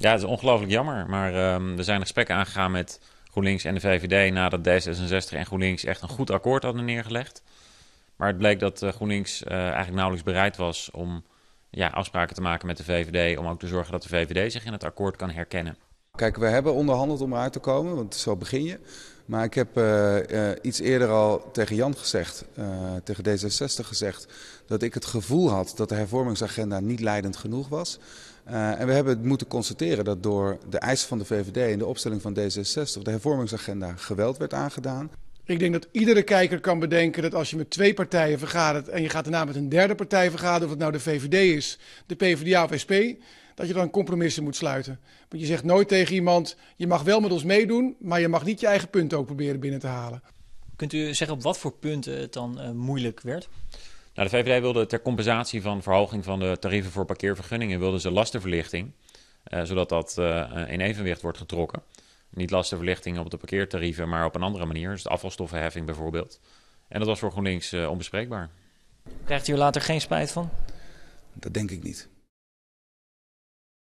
Ja, het is ongelooflijk jammer. Maar um, ehm, er zijn gesprekken aangegaan met GroenLinks en de VVD nadat D66 en GroenLinks echt een goed akkoord hadden neergelegd. Maar het bleek dat eh, GroenLinks eh, eigenlijk nauwelijks bereid was om ja, afspraken te maken met de VVD. Om ook te zorgen dat de VVD zich in het akkoord kan herkennen. Kijk, we hebben onderhandeld om uit te komen, want zo begin je. Maar ik heb eh, eh, iets eerder al tegen Jan gezegd, eh, tegen D66 gezegd, dat ik het gevoel had dat de hervormingsagenda niet leidend genoeg was. en we hebben moeten constateren dat door de eisen van de VVD en de opstelling van D66 de hervormingsagenda geweld werd aangedaan. Ik denk dat iedere kijker kan bedenken dat als je met twee partijen vergadert en je gaat daarna met een derde partij vergaderen, of het nou de VVD is, de PvdA of SP, dat je dan compromissen moet sluiten. Want je zegt nooit tegen iemand, je mag wel met ons meedoen, maar je mag niet je eigen punten ook proberen binnen te halen. Kunt u zeggen op wat voor punten het dan eh, moeilijk werd? Nou, de VVD wilde ter compensatie van verhoging van de tarieven voor parkeervergunningen wilde ze lastenverlichting, eh, zodat dat eh, in evenwicht wordt getrokken. Niet lastenverlichting op de parkeertarieven, maar op een andere manier, dus de afvalstoffenheffing bijvoorbeeld. En dat was voor GroenLinks onbespreekbaar. Krijgt u er later geen spijt van? Dat denk ik niet.